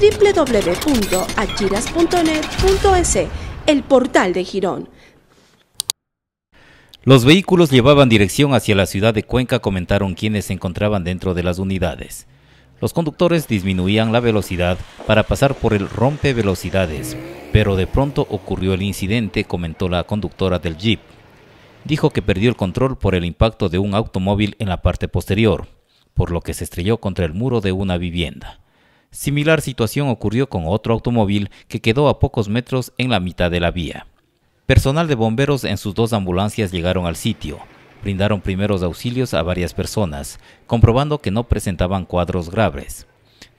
www.achiras.net.es, el portal de Girón. Los vehículos llevaban dirección hacia la ciudad de Cuenca, comentaron quienes se encontraban dentro de las unidades. Los conductores disminuían la velocidad para pasar por el rompe pero de pronto ocurrió el incidente, comentó la conductora del Jeep. Dijo que perdió el control por el impacto de un automóvil en la parte posterior, por lo que se estrelló contra el muro de una vivienda. Similar situación ocurrió con otro automóvil que quedó a pocos metros en la mitad de la vía. Personal de bomberos en sus dos ambulancias llegaron al sitio, brindaron primeros auxilios a varias personas, comprobando que no presentaban cuadros graves.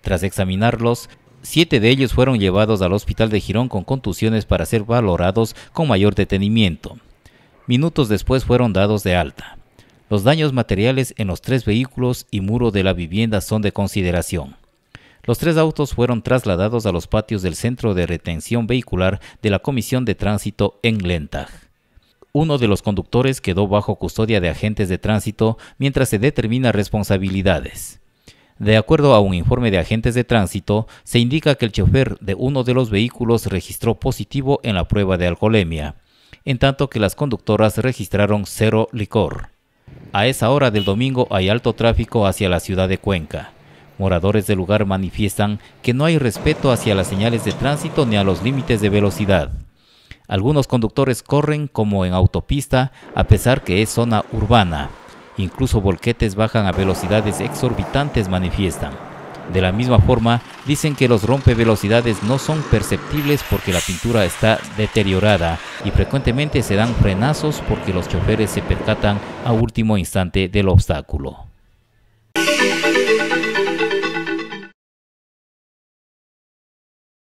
Tras examinarlos, siete de ellos fueron llevados al hospital de Girón con contusiones para ser valorados con mayor detenimiento. Minutos después fueron dados de alta. Los daños materiales en los tres vehículos y muro de la vivienda son de consideración. Los tres autos fueron trasladados a los patios del Centro de Retención Vehicular de la Comisión de Tránsito en Lentag. Uno de los conductores quedó bajo custodia de agentes de tránsito mientras se determina responsabilidades. De acuerdo a un informe de agentes de tránsito, se indica que el chofer de uno de los vehículos registró positivo en la prueba de alcoholemia, en tanto que las conductoras registraron cero licor. A esa hora del domingo hay alto tráfico hacia la ciudad de Cuenca. Moradores del lugar manifiestan que no hay respeto hacia las señales de tránsito ni a los límites de velocidad. Algunos conductores corren como en autopista a pesar que es zona urbana. Incluso volquetes bajan a velocidades exorbitantes manifiestan. De la misma forma, dicen que los rompevelocidades no son perceptibles porque la pintura está deteriorada y frecuentemente se dan frenazos porque los choferes se percatan a último instante del obstáculo.